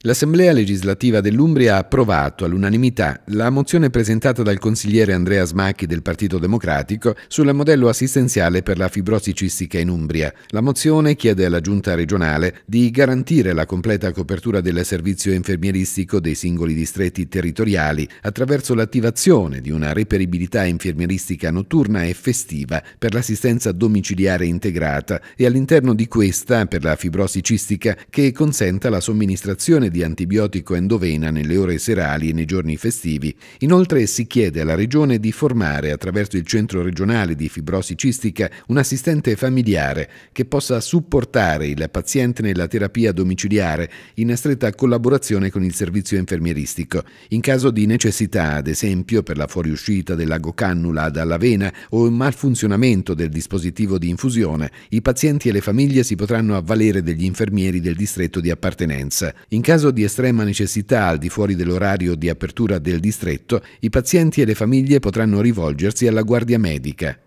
L'Assemblea legislativa dell'Umbria ha approvato all'unanimità la mozione presentata dal consigliere Andrea Smacchi del Partito Democratico sul modello assistenziale per la fibrosi cistica in Umbria. La mozione chiede alla Giunta regionale di garantire la completa copertura del servizio infermieristico dei singoli distretti territoriali attraverso l'attivazione di una reperibilità infermieristica notturna e festiva per l'assistenza domiciliare integrata e all'interno di questa per la fibrosi cistica che consenta la somministrazione somministrazione di antibiotico endovena nelle ore serali e nei giorni festivi. Inoltre si chiede alla Regione di formare, attraverso il Centro regionale di fibrosi cistica, un assistente familiare che possa supportare il paziente nella terapia domiciliare in stretta collaborazione con il servizio infermieristico. In caso di necessità, ad esempio per la fuoriuscita dell'ago cannula dalla vena o il malfunzionamento del dispositivo di infusione, i pazienti e le famiglie si potranno avvalere degli infermieri del distretto di appartenenza. In caso caso di estrema necessità al di fuori dell'orario di apertura del distretto, i pazienti e le famiglie potranno rivolgersi alla guardia medica.